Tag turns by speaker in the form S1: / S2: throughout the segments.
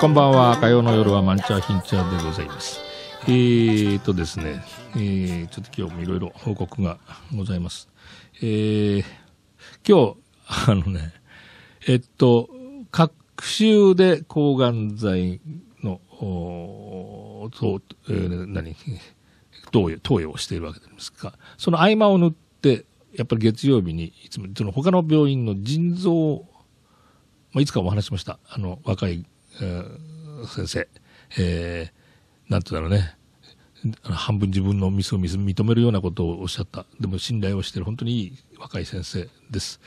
S1: こんばんは火曜の夜はマンチャーヒンチャーでございますえー、っとですね、えー、ちょっと今日もいろいろ報告がございますえー、今日あのねえっと各州で抗がん剤のおえー、何投与投与をしているわけですがその合間を縫ってやっぱり月曜日にいつもその他の病院の腎臓まあ、いつかお話しました。あの、若い先生、えー、なんて言うんだろうね、半分自分のミスを認めるようなことをおっしゃった。でも信頼をしている本当にいい若い先生です。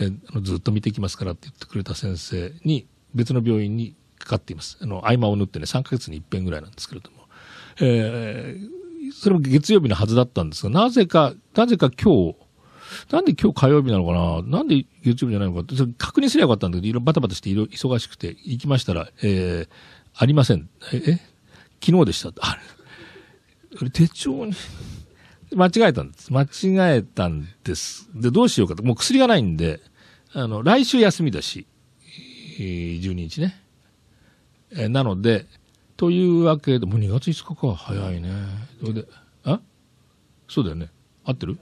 S1: えー、あのずっと見てきますからって言ってくれた先生に別の病院にかかっています。あの合間を縫ってね、3ヶ月に一遍ぐらいなんですけれども。えー、それも月曜日のはずだったんですが、なぜか、なぜか今日、なんで今日火曜日なのかななんで YouTube じゃないのかって、確認すればよかったんだけど、いろいろバタバタしていろ忙しくて、行きましたら、えー、ありません。え、え昨日でした。あれ、手帳に間違えたんです。間違えたんです。で、どうしようかと。もう薬がないんで、あの、来週休みだし、12日ね。えなので、というわけで、もう2月5日か、早いね。それで、あそうだよね。合ってる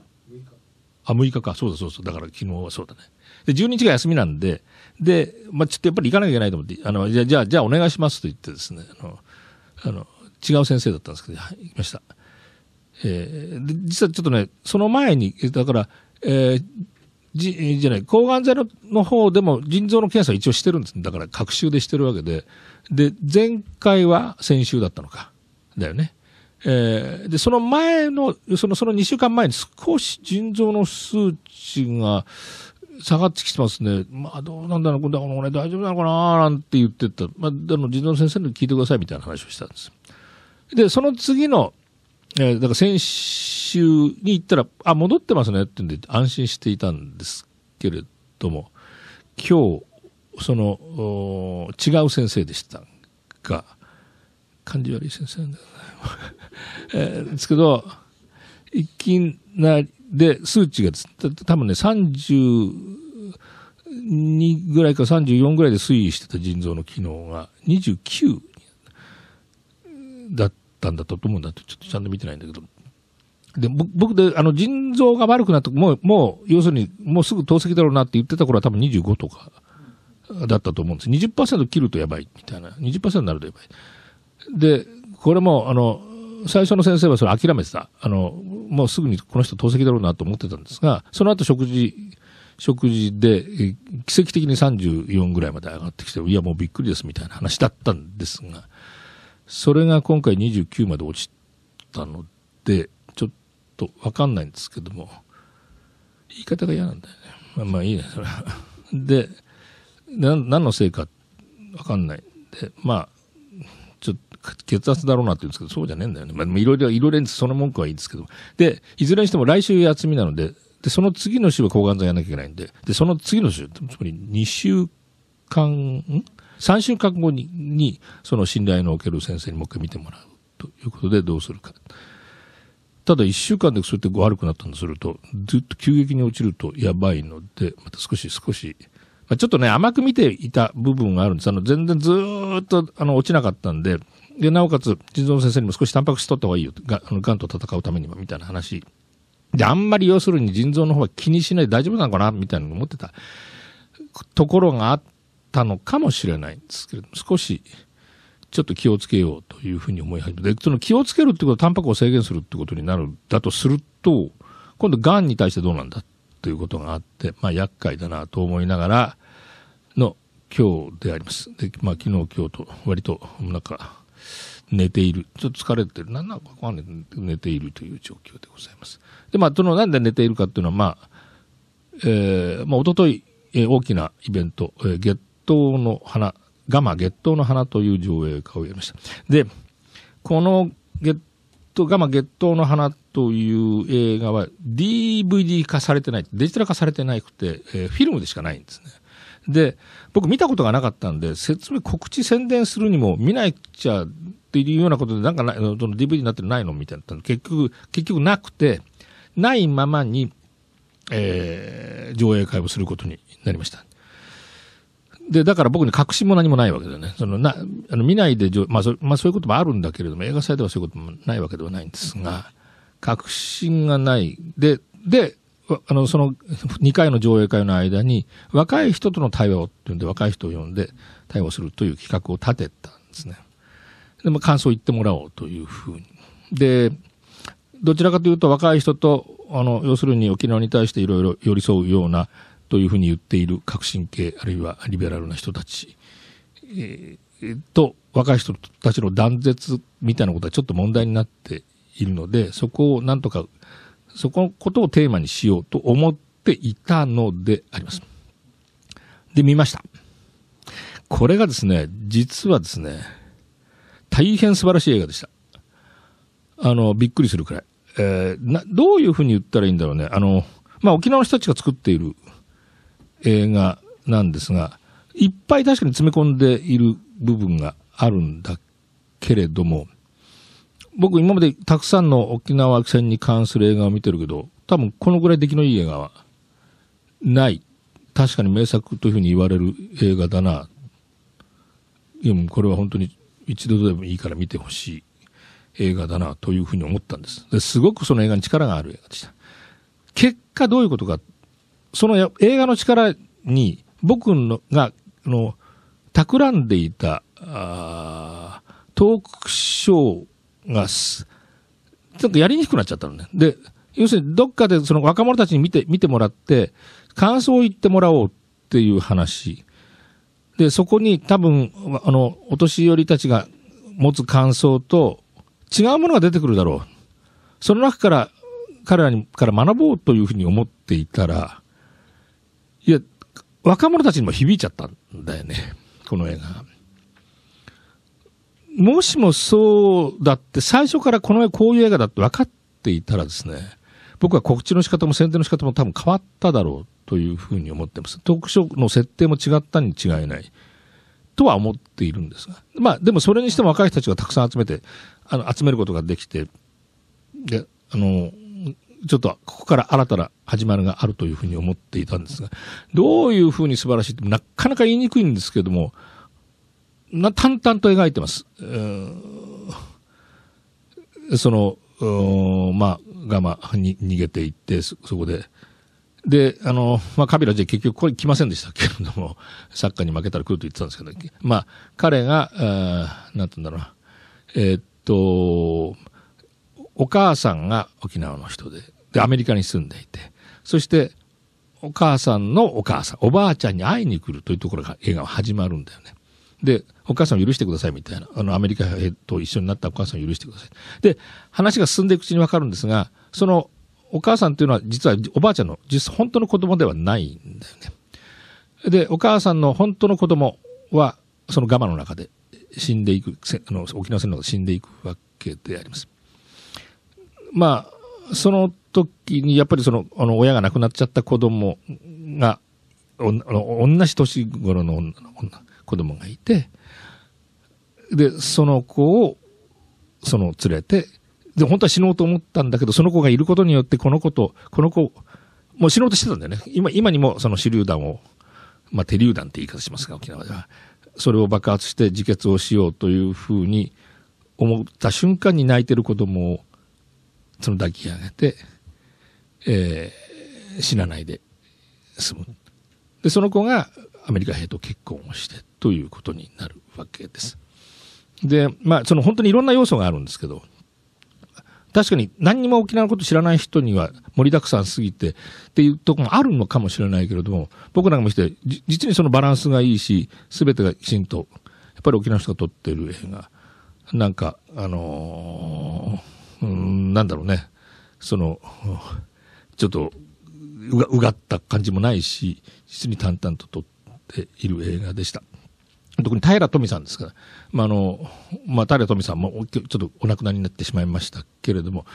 S1: あ、6日か。そうだそうそう。だから昨日はそうだね。で、12日が休みなんで、で、まあ、ちょっとやっぱり行かなきゃいけないと思って、あの、じゃあ、じゃあ、じゃあお願いしますと言ってですね、あの、あの違う先生だったんですけど、はい、行きました。えー、で、実はちょっとね、その前に、だから、えー、じ、じゃない、抗がん剤のの方でも腎臓の検査を一応してるんです。だから、隔週でしてるわけで。で、前回は先週だったのか。だよね。えー、で、その前の、その、その2週間前に少し腎臓の数値が下がってきてますね。まあ、どうなんだろう、これ、俺大丈夫なのかななんて言ってた。まあ、あの、腎臓の先生に聞いてくださいみたいな話をしたんです。で、その次の、えー、だから先週に行ったら、あ、戻ってますねってんで安心していたんですけれども、今日、その、違う先生でしたが、感じ悪い先生なんだ、ねえー、ですけど、いきなり、で、数値が多分ね、32ぐらいか34ぐらいで推移してた腎臓の機能が29だったんだと思うんだと、ちょっとちゃんと見てないんだけど。で、僕で、あの、腎臓が悪くなって、もう、もう、要するに、もうすぐ透析だろうなって言ってた頃は多分25とかだったと思うんです。20%切るとやばい、みたいな。20%になるとやばい。で、これも、あの、最初の先生はそれ諦めてた。あの、もうすぐにこの人透析だろうなと思ってたんですが、その後食事、食事で、奇跡的に34ぐらいまで上がってきて、いやもうびっくりですみたいな話だったんですが、それが今回29まで落ちたので、ちょっとわかんないんですけども、言い方が嫌なんだよね。まあまあいいね、それは。で、な何のせいかわかんないんで、まあ、ちょっと血圧だろうなって言うんですけど、そうじゃねえんだよね。まあ、いろいろ、いろいろその文句はいいんですけど。で、いずれにしても来週休みなので、で、その次の週は抗がん剤やらなきゃいけないんで、で、その次の週、つまり2週間、ん ?3 週間後に、に、その信頼のおける先生にもう一回見てもらうということでどうするか。ただ1週間でそうやって悪くなったとすると、ずっと急激に落ちるとやばいので、また少し少し、まあ、ちょっとね、甘く見ていた部分があるんです。あの、全然ずーっと、あの、落ちなかったんで、で、なおかつ、腎臓先生にも少しタンパク質取った方がいいよ。が、あの、と戦うためには、みたいな話。で、あんまり要するに腎臓の方は気にしないで大丈夫なのかなみたいなの思ってたところがあったのかもしれないんですけれども、少し、ちょっと気をつけようというふうに思い始めて、その気をつけるってことはタンパクを制限するってことになる、だとすると、今度、ンに対してどうなんだっということがあって、まあ、厄介だなと思いながらの今日であります。で、まあ、昨日、今日と割と、なんか、寝ている。ちょっと疲れてる。なんなのかわかんない。寝ているという状況でございます。で、まあ、その、なんで寝ているかっていうのは、まあ、えー、まあ、おととい、えー、大きなイベント、えー、月頭の花、ガマ月頭の花という上映会をやりました。で、この月と、ガマ月頭の花という映画は DVD 化されてない、デジタル化されてなくて、えー、フィルムでしかないんですね。で、僕見たことがなかったんで、説明、告知宣伝するにも見ないっちゃっていうようなことで、なんかな、その DVD になってないのみたいな。結局、結局なくて、ないままに、えー、上映会をすることになりました。で、だから僕に確信も何もないわけだよね。そのな、あの見ないで、まあそ、まあ、そういうこともあるんだけれども、映画祭ではそういうこともないわけではないんですが、確信がない。で、で、あの、その2回の上映会の間に、若い人との対話をっていうんで、若い人を呼んで対話するという企画を立てたんですね。で、まあ、感想を言ってもらおうというふうに。で、どちらかというと若い人と、あの、要するに沖縄に対していろいろ寄り添うようなというふうに言っている革新系、あるいはリベラルな人たち、
S2: えー、
S1: と若い人たちの断絶みたいなことはちょっと問題になっているので、そこをなんとか、そこのことをテーマにしようと思っていたのであります。で、見ました。これがですね、実はですね、大変素晴らしい映画でした。あの、びっくりするくらい。えー、な、どういうふうに言ったらいいんだろうね。あの、まあ、沖縄の人たちが作っている映画なんですが、いっぱい確かに詰め込んでいる部分があるんだけれども、僕今までたくさんの沖縄戦に関する映画を見てるけど、多分このぐらい出来のいい映画はない。確かに名作というふうに言われる映画だな。いやもうこれは本当に一度でもいいから見てほしい映画だなというふうに思ったんです。ですごくその映画に力がある映画でした。結果どういうことかその映画の力に僕のが、の、企んでいた、あトークショーがす、なんかやりにくくなっちゃったのね。で、要するにどっかでその若者たちに見て、見てもらって、感想を言ってもらおうっていう話。で、そこに多分、あの、お年寄りたちが持つ感想と違うものが出てくるだろう。その中から彼らにから学ぼうというふうに思っていたら、いや、若者たちにも響いちゃったんだよね、この映画。もしもそうだって、最初からこの映画こういう映画だって分かっていたらですね、僕は告知の仕方も宣伝の仕方も多分変わっただろうというふうに思ってます。トークショーの設定も違ったに違いない。とは思っているんですが。まあ、でもそれにしても若い人たちがたくさん集めて、あの、集めることができて、で、あの、ちょっとここから新たな始まりがあるというふうに思っていたんですが、どういうふうに素晴らしいってなかなか言いにくいんですけども、な、淡々と描いてます。その、まあ、ガマに逃げていってそ、そこで、で、あの、まあ、カビラ J 結局これ来ませんでしたけれども、サッカーに負けたら来ると言ってたんですけど、まあ、彼が、あなんて言うんだろうな、えー、っと、お母さんが沖縄の人で、で、アメリカに住んでいて、そして、お母さんのお母さん、おばあちゃんに会いに来るというところが映画は始まるんだよね。で、お母さんを許してくださいみたいな、あの、アメリカへと一緒になったお母さんを許してください。で、話が進んでいくうちにわかるんですが、その、お母さんというのは実はおばあちゃんの実本当の子供ではないんだよね。で、お母さんの本当の子供は、そのガマの中で死んでいく、あの沖縄戦の中で死んでいくわけであります。まあ、その時に、やっぱりその、あの、親が亡くなっちゃった子供が、お同じ年頃の女の女子供がいて、で、その子を、その連れて、で、本当は死のうと思ったんだけど、その子がいることによって、この子と、この子、もう死のうとしてたんだよね。今、今にもその手榴弾を、まあ、手榴弾って言い方しますが、沖縄では。それを爆発して自決をしようというふうに思った瞬間に泣いてる子供をその抱き上げて、えー、死なないで済む。で、その子がアメリカ兵と結婚をしてということになるわけです。で、まあ、その本当にいろんな要素があるんですけど、確かに何にも沖縄のこと知らない人には盛りだくさんすぎてっていうとこもあるのかもしれないけれども、僕なんかもして、実にそのバランスがいいし、すべてがきちんと、やっぱり沖縄の人が撮ってる映画、なんか、あのーうん、なんだろうね、その、ちょっと、うが、うがった感じもないし、実に淡々と撮っている映画でした。特に平富さんですから、まあ、あの、まあ、平富さんもちょっとお亡くなりになってしまいましたけれども、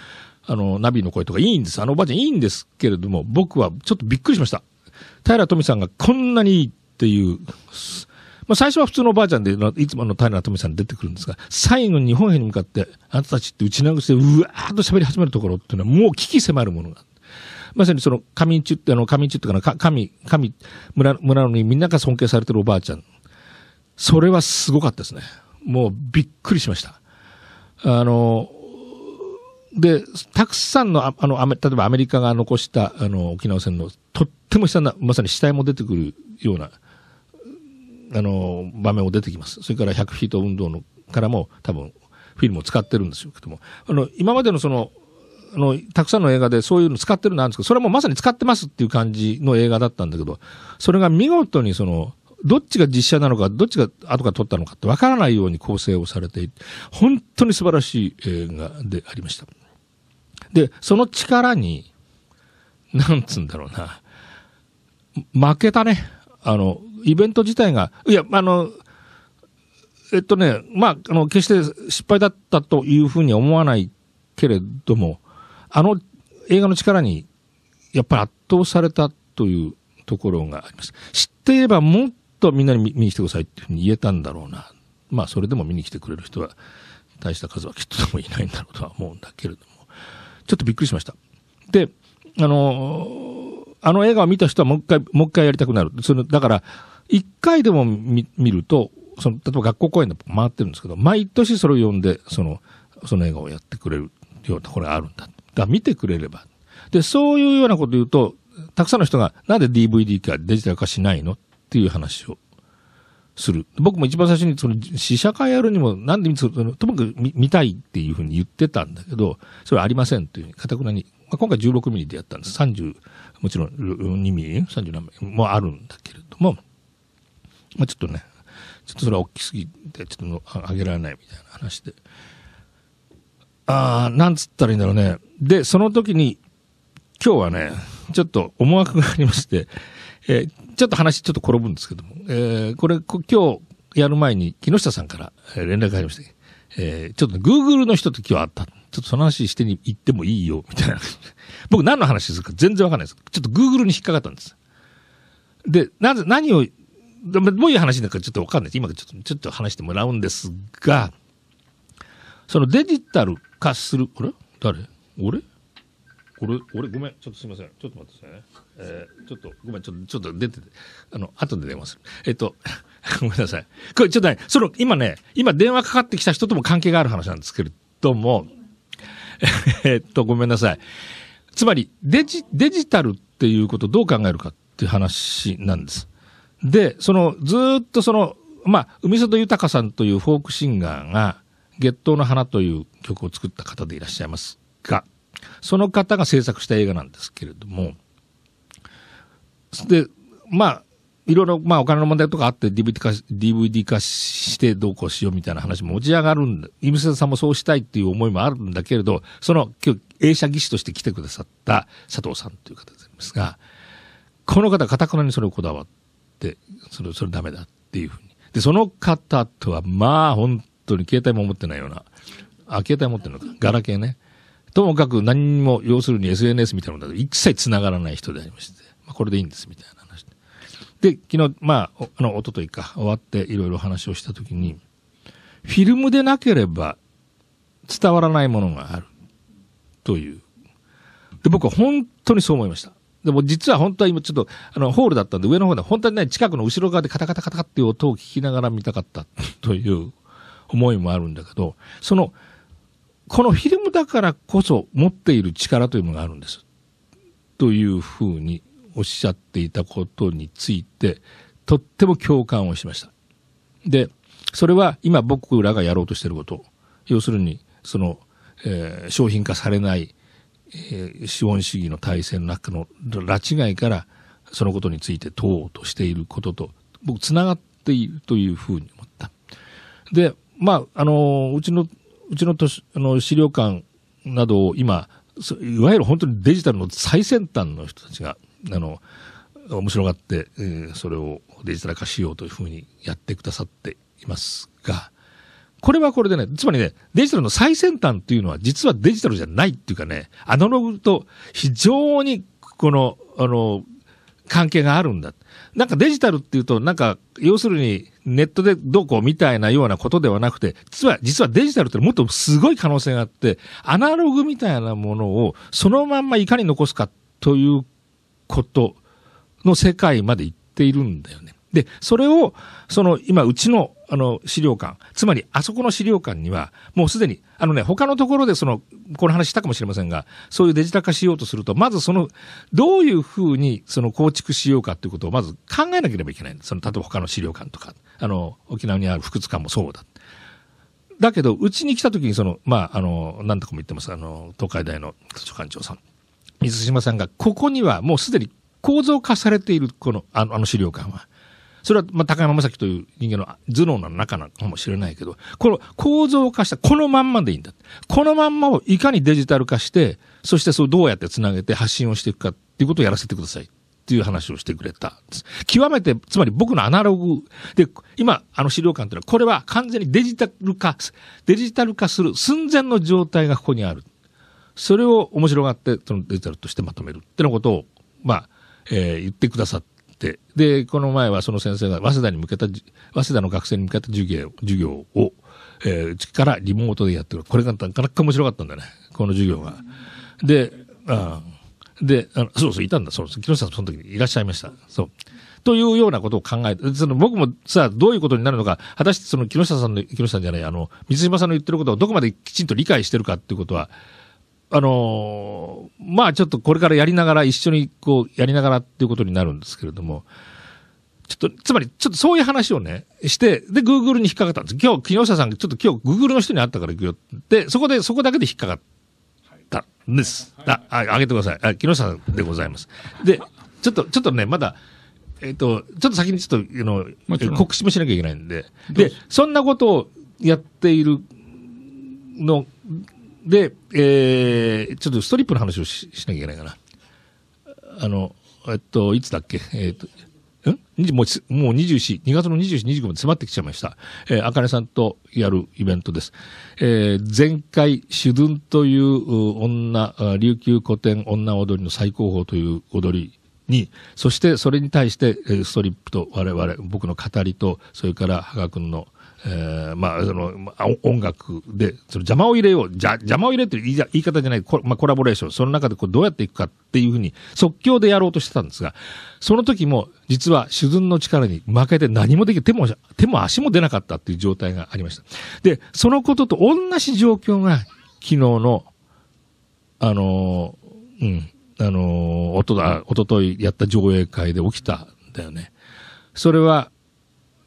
S1: あの、ナビの声とかいいんです。あのおばあちゃんいいんですけれども、僕はちょっとびっくりしました。平富さんがこんなにいいっていう、まあ、最初は普通のおばあちゃんで、いつもの平富さん出てくるんですが、最後に日本兵に向かって、あなたたちって打ち殴して、うわーっと喋り始めるところっていうのは、もう危機迫るものがまさにその、眠中って、あの、上中っていうか神、神、村、村のにみんなが尊敬されてるおばあちゃん。それはすごかったですね。もうびっくりしました。あの、で、たくさんの、あの、例えばアメリカが残した、あの、沖縄戦の、とっても悲惨な、まさに死体も出てくるような、あの、場面も出てきます。それから100フィート運動のからも多分フィルムを使ってるんですけども、あの、今までのその、あの、たくさんの映画でそういうの使ってるなんですけど、それはもうまさに使ってますっていう感じの映画だったんだけど、それが見事にその、どっちが実写なのか、どっちが後から撮ったのかってわからないように構成をされてて、本当に素晴らしい映画でありました。で、その力に、なんつうんだろうな、負けたね。あの、イベント自体が、いや、あの、えっとね、まあ、あの、決して失敗だったというふうに思わないけれども、あの映画の力に、やっぱり圧倒されたというところがあります。知っていればもっとみんなに見に来てくださいっていうふうに言えたんだろうな。まあ、それでも見に来てくれる人は、大した数はきっとでもいないんだろうとは思うんだけれども、ちょっとびっくりしました。で、あの、あの映画を見た人はもう一回、もう一回やりたくなる。そのだから、一回でも見ると、その、例えば学校公演で回ってるんですけど、毎年それを読んで、その、その映画をやってくれるようなところがあるんだ。だ見てくれれば。で、そういうようなこと言うと、たくさんの人が、なんで DVD かデジタル化しないのっていう話をする。僕も一番最初に、その、試写会やるにも、なんで見つともかく見たいっていうふうに言ってたんだけど、それはありませんというふうに、かたくなに、まあ、今回16ミリでやったんです。30、もちろん2ミリ、30何ミリもあるんだけれども、まあ、ちょっとね、ちょっとそれは大きすぎて、ちょっとあげられないみたいな話で。ああ、なんつったらいいんだろうね。で、その時に、今日はね、ちょっと思惑がありまして、えー、ちょっと話ちょっと転ぶんですけども、えー、これこ、今日やる前に木下さんから連絡がありまして、えー、ちょっと、ね、Google の人と今日会った。ちょっとその話してに行ってもいいよ、みたいな。僕何の話するか全然わかんないです。ちょっと Google に引っかかったんです。で、なぜ、何をどういう話なだかちょっとわかんないで今ちょっと、ちょっと話してもらうんですが、そのデジタル化する、あれ誰俺俺、俺、ごめん、ちょっとすみません。ちょっと待ってくださいね。えー、ちょっと、ごめん、ちょっと、ちょっと出てて、あの、後で電話する。えっ、と、ごめんなさい。これ、ちょっとね、その、今ね、今電話かかってきた人とも関係がある話なんですけれども、えっと、ごめんなさい。つまり、デジ、デジタルっていうことをどう考えるかっていう話なんです。で、その、ずっとその、まあ、海里豊さんというフォークシンガーが、月頭の花という曲を作った方でいらっしゃいますが、その方が制作した映画なんですけれども、で、まあ、いろいろ、まあ、お金の問題とかあって DVD 化 DVD 化してどうこうしようみたいな話も持ち上がるんで、イムセさんもそうしたいっていう思いもあるんだけれど、その今日映写技師として来てくださった佐藤さんという方でありますが、この方、かたくなにそれをこだわっ、それ、それダメだっていうふうに。で、その方とは、まあ、本当に携帯も持ってないような、あ、携帯持ってるのか、ガラケーね。ともかく何も、要するに SNS みたいなものだと一切繋がらない人でありまして、まあ、これでいいんです、みたいな話で。で、昨日、まあ、あの、おとといか、終わっていろいろ話をしたときに、フィルムでなければ伝わらないものがある、という。で、僕は本当にそう思いました。でも実は本当は今ちょっと、あの、ホールだったんで、上の方で、本当にね、近くの後ろ側でカタカタカタカっていう音を聞きながら見たかったという思いもあるんだけど、その、このフィルムだからこそ持っている力というものがあるんです。というふうにおっしゃっていたことについて、とっても共感をしました。で、それは今僕らがやろうとしていること。要するに、その、えー、商品化されないえー、資本主義の体制の中の拉致いからそのことについて問おうとしていることと僕つながっているというふうに思った。で、まあ、あの、うちの、うちの都市、あの、資料館などを今、いわゆる本当にデジタルの最先端の人たちが、あの、面白がって、えー、それをデジタル化しようというふうにやってくださっていますが、これはこれでね、つまりね、デジタルの最先端っていうのは実はデジタルじゃないっていうかね、アナログと非常にこの、あの、関係があるんだ。なんかデジタルっていうと、なんか、要するにネットでどうこうみたいなようなことではなくて、実は、実はデジタルってもっとすごい可能性があって、アナログみたいなものをそのまんまいかに残すかということの世界まで行っているんだよね。で、それを、その、今、うちの、あの、資料館、つまり、あそこの資料館には、もうすでに、あのね、他のところで、その、この話したかもしれませんが、そういうデジタル化しようとすると、まずその、どういうふうに、その、構築しようかということを、まず考えなければいけない。その、例えば他の資料館とか、あの、沖縄にある福津館もそうだ。だけど、うちに来た時に、その、まあ、あの、何とかも言ってます、あの、東海大の図書館長さん、水島さんが、ここにはもうすでに構造化されている、この、あの、あの資料館は。それは、まあ、高山正樹という人間の頭脳の中なのかもしれないけど、この構造化した、このまんまでいいんだ。このまんまをいかにデジタル化して、そしてそうどうやって繋げて発信をしていくかっていうことをやらせてください。っていう話をしてくれた。極めて、つまり僕のアナログ。で、今、あの資料館っていうのは、これは完全にデジタル化、デジタル化する寸前の状態がここにある。それを面白がって、そのデジタルとしてまとめるってのことを、まあ、えー、言ってくださっ、で、この前はその先生が早稲田に向けた、早稲田の学生に向けた授業授業を、えー、からリモートでやってる。これがなかなか面白かったんだね。この授業が。で、あであそうそう、いたんだ。そうそう。木下さんその時にいらっしゃいました。そう。というようなことを考えて、その僕もさ、どういうことになるのか、果たしてその木下さんの、木下さんじゃない、あの、水島さんの言ってることをどこまできちんと理解してるかっていうことは、あのー、まあちょっとこれからやりながら、一緒にこう、やりながらっていうことになるんですけれども、ちょっと、つまり、ちょっとそういう話をね、して、で、グーグルに引っかかったんです。今日、木下さん、が、ちょっと今日、グーグルの人に会ったから行くよって、そこで、そこだけで引っかかったんです。はい、あ、あげてください。あ、木下さんでございます。で、ちょっと、ちょっとね、まだ、えっ、ー、と、ちょっと先にちょっと、あの、告知もしなきゃいけないんで、で、そんなことをやっているので、えー、ちょっとストリップの話をしなきゃいけないかな。あの、えっと、いつだっけえっと、んもう、もう24、2月の24、25まで迫ってきちゃいました。えー、あかねさんとやるイベントです。えー、前回、主文という女、琉球古典女踊りの最高峰という踊りに、そしてそれに対して、えストリップと我々、僕の語りと、それから、羽賀君の、えー、まあ、その、まあ、音楽で、その邪魔を入れよう、じゃ、邪魔を入れっていう言い方じゃない、まあ、コラボレーション、その中でこうどうやっていくかっていうふうに即興でやろうとしてたんですが、その時も実は主文の力に負けて何もでき、手も、手も足も出なかったっていう状態がありました。で、そのことと同じ状況が昨日の、あのー、うん、あのー、おとだ、おとといやった上映会で起きたんだよね。それは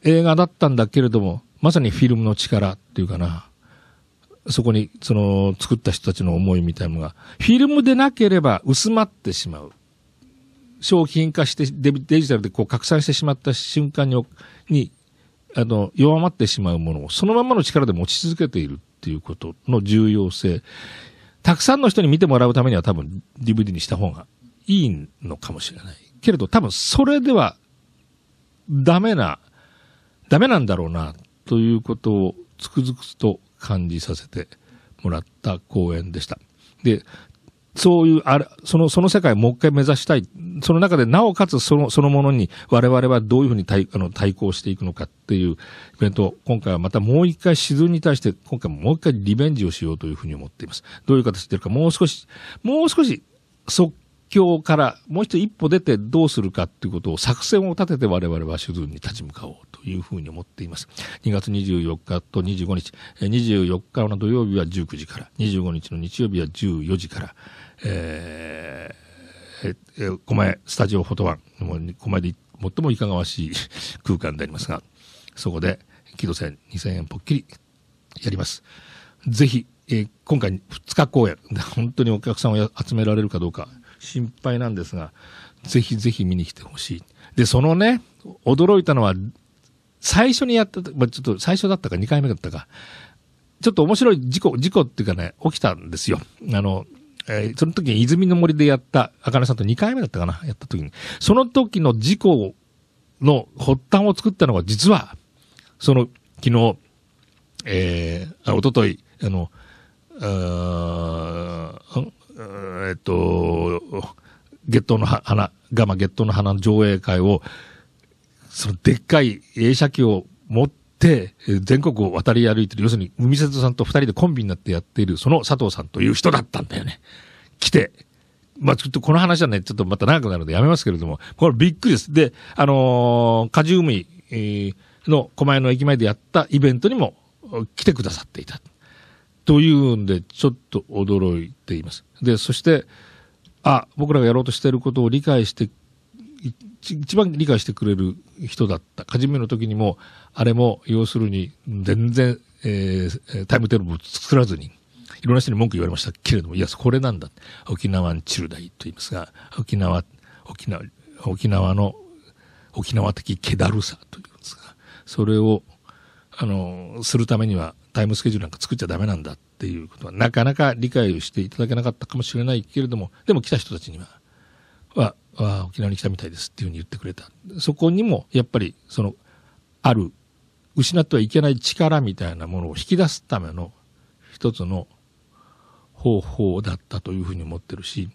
S1: 映画だったんだけれども、まさにフィルムの力っていうかな、そこに、その、作った人たちの思いみたいなのが、フィルムでなければ薄まってしまう。商品化してデ、デジタルでこう拡散してしまった瞬間に、に、あの、弱まってしまうものを、そのままの力で持ち続けているっていうことの重要性。たくさんの人に見てもらうためには多分 DVD にした方がいいのかもしれない。けれど、多分それでは、ダメな、ダメなんだろうな、ということをつくづくと感じさせてもらった公演でした。で、そういう、あれ、その、その世界をもう一回目指したい。その中で、なおかつその、そのものに我々はどういうふうに対、あの、対抗していくのかっていうイベントを、今回はまたもう一回自然に対して、今回もう一回リベンジをしようというふうに思っています。どういう形でるか、もう少し、もう少し、速日からもう一一歩出てどうするかということを作戦を立てて我々は手術に立ち向かおうというふうに思っています。2月24日と25日、24日の土曜日は19時から、25日の日曜日は14時から、えー、えー、まえ、スタジオフォトワン、まえで最もいかがわしい空間でありますが、そこで、木戸線2000円ぽっきりやります。ぜひ、えー、今回2日公演、本当にお客さんを集められるかどうか、心配なんですが、ぜひぜひ見に来てほしい。で、そのね、驚いたのは、最初にやった、まあ、ちょっと最初だったか2回目だったか、ちょっと面白い事故、事故っていうかね、起きたんですよ。あの、えー、その時に泉の森でやった、赤根さんと2回目だったかな、やった時に。その時の事故の発端を作ったのが実は、その、昨日、えー、おととい、あの、ん。えっと、月頭の花、ガマ月頭の花の上映会を、そのでっかい映写機を持って、全国を渡り歩いてる、要するに、海瀬戸さんと二人でコンビになってやっている、その佐藤さんという人だったんだよね。来て、まあ、ちょっとこの話はね、ちょっとまた長くなるのでやめますけれども、これびっくりです。で、あのー、果樹海の狛江の駅前でやったイベントにも来てくださっていた。というんで、ちょっと驚いています。で、そして、あ、僕らがやろうとしていることを理解して、一番理解してくれる人だった。初めの時にも、あれも、要するに、全然、えー、タイムテーブル作らずに、いろんな人に文句言われましたけれども、いや、これなんだ。沖縄にチルダイと言いますが、沖縄、沖縄、沖縄の、沖縄的気だるさというんですが、それを、あの、するためには、タイムスケジュールなんか作っちゃダメなんだっていうことはなかなか理解をしていただけなかったかもしれないけれどもでも来た人たちにははは沖縄に来たみたいですっていうふうに言ってくれたそこにもやっぱりそのある失ってはいけない力みたいなものを引き出すための一つの方法だったというふうに思ってるし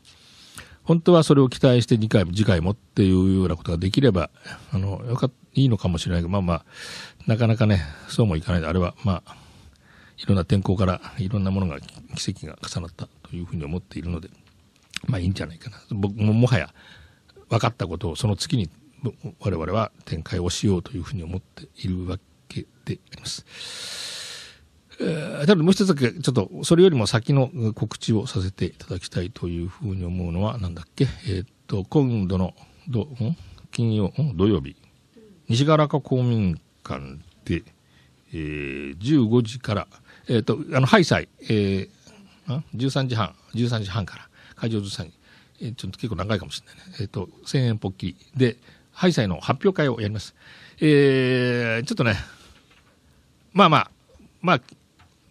S1: 本当はそれを期待して2回も次回もっていうようなことができればあのよかいいのかもしれないけどまあまあなかなかねそうもいかないあれはまあいろんな天候からいろんなものが、奇跡が重なったというふうに思っているので、まあいいんじゃないかな。僕ももはや分かったことをその月に我々は展開をしようというふうに思っているわけであります。えー、ただもう一つだけ、ちょっと、それよりも先の告知をさせていただきたいというふうに思うのは、なんだっけ、えー、っと、今度の、ど、金曜、土曜日、西ヶ原公民館で、えー、15時から、えっ、ー、と、あの、ハイサイ、えー、13時半、13時半から、会場13時、えー、ちょっと結構長いかもしれないね。えっ、ー、と、1000円ポッキー、で、ハイサイの発表会をやります。えー、ちょっとね、まあまあ、まあ、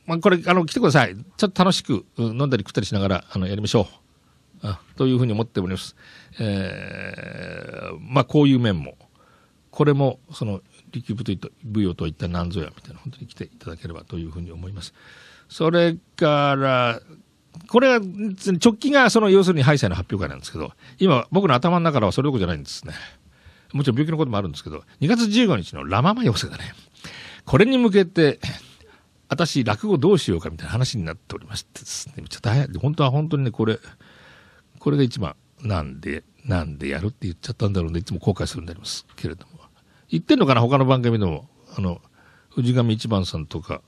S1: まあ、これ、あの、来てください。ちょっと楽しく、飲んだり食ったりしながら、あの、やりましょう。あというふうに思っております。えー、まあ、こういう面も、これも、その、力舞踊とは一体何ぞやみたいな本当に来ていただければというふうに思います。それから、これは直近がその要するに敗者の発表会なんですけど、今僕の頭の中はそれどころじゃないんですね。もちろん病気のこともあるんですけど、2月15日のラママ寄せがね、これに向けて、私、落語どうしようかみたいな話になっておりましてですね、めっちゃ大変、本当は本当にね、これ、これが一番、なんで、なんでやるって言っちゃったんだろうね、いつも後悔するんでありますけれども。言ってんのかな他の番組でも。あの、藤上一番さんとか、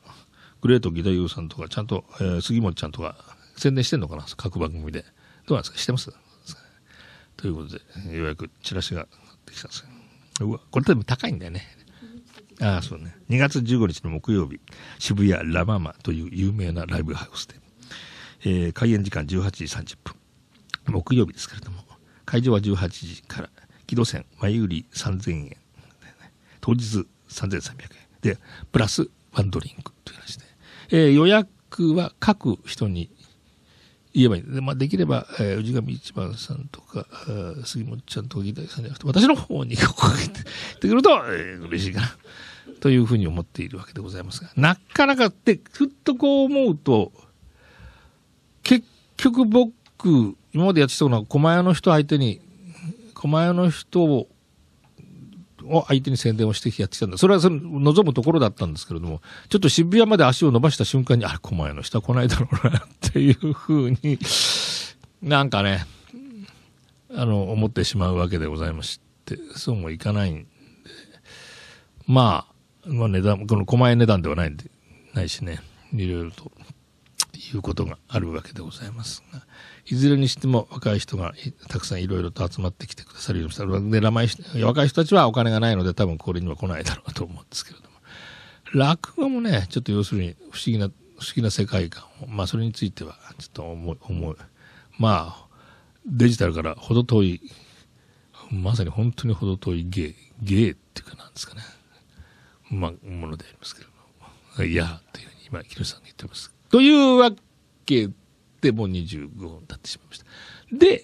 S1: グレート義太夫さんとか、ちゃんと、えー、杉本ちゃんとか、宣伝してんのかな各番組で。どうなんですかしてますということで、ようやくチラシができたんですうわ、これでも高いんだよね。ああ、そうね。2月15日の木曜日、渋谷ラママという有名なライブハウスで、えー、開演時間18時30分。木曜日ですけれども、会場は18時から、木戸線、前売り3000円、当日3300円でプラスワンドリンクという話で、えー、予約は各人に言えばいいで,、まあ、できれば、えー、氏神一番さんとか杉本ちゃんとかギターさんじゃなくて私の方に声かけ てくると、えー、嬉しいかなというふうに思っているわけでございますがなかなかってふっとこう思うと結局僕今までやってたのは狛江の人相手に狛江の人をを相手に宣伝をしてやってきたんだ。それはその望むところだったんですけれども、ちょっと渋谷まで足を伸ばした瞬間に、あれ、狛江の下来ないだろうな、っていうふうに、なんかね、あの、思ってしまうわけでございまして、そうもいかないんで、まあ、まあ値段、この狛江値段ではないんで、ないしね、いろいろと、いうことがあるわけでございますが。いずれにしても若い人がたくさんいろいろと集まってきてくださるようにしたで名前若い人たちはお金がないので多分これには来ないだろうと思うんですけれども落語もねちょっと要するに不思議な不思議な世界観をまあそれについてはちょっと思い思いまあデジタルから程遠いまさに本当に程遠い芸芸っていうかなんですかねまあものでありますけれどもいやというふうに今木下さんが言ってます。というわけでってもう25分経ってしまいました。で、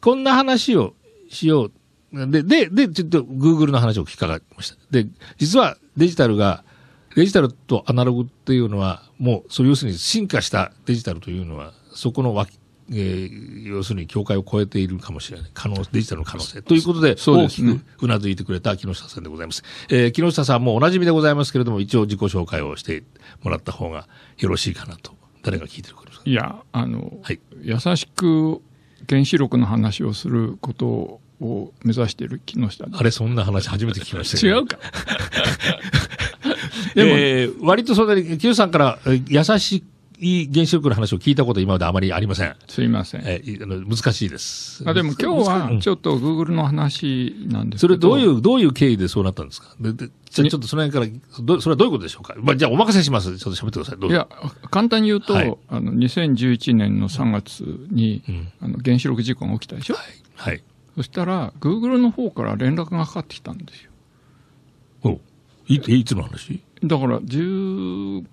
S1: こんな話をしよう。で、で、で、ちょっと Google の話を聞かかりました。で、実はデジタルが、デジタルとアナログっていうのは、もう、それ要するに進化したデジタルというのは、そこの脇、えー、要するに境界を超えているかもしれない。可能、デジタルの可能性。ということで、大きくうなずいてくれた木下さんでございます。えー、木下さんもお馴染みでございますけれども、一応自己紹介をしてもらった方がよろしいかなと、誰が聞いてるか
S3: いやあの、はい、優しく原子力の話をすることを目指している木下あれ、そんな話初めて聞きまし
S1: たけど。違うか。
S2: でも、
S1: えー、割とそんなに、Q さんから優しく、原子力の話を聞いたこと今まであまりありません。すいません。えあの難しいです。あでも今日はちょっとグーグルの話なんですけそれどういう、どういう経緯でそうなったんですかででちょっとその辺からど、それはどういうことでしょうか、まあ、じゃあお任せします。ちょっと喋ってください。いや、簡単に言うと、はい、
S3: あの2011年の3月に、うん、あの原子力事故が起きたでしょ、はい、はい。そしたら、グーグルの方から連絡がかかってきたんですよ。
S1: おい
S3: いつの話だから、10、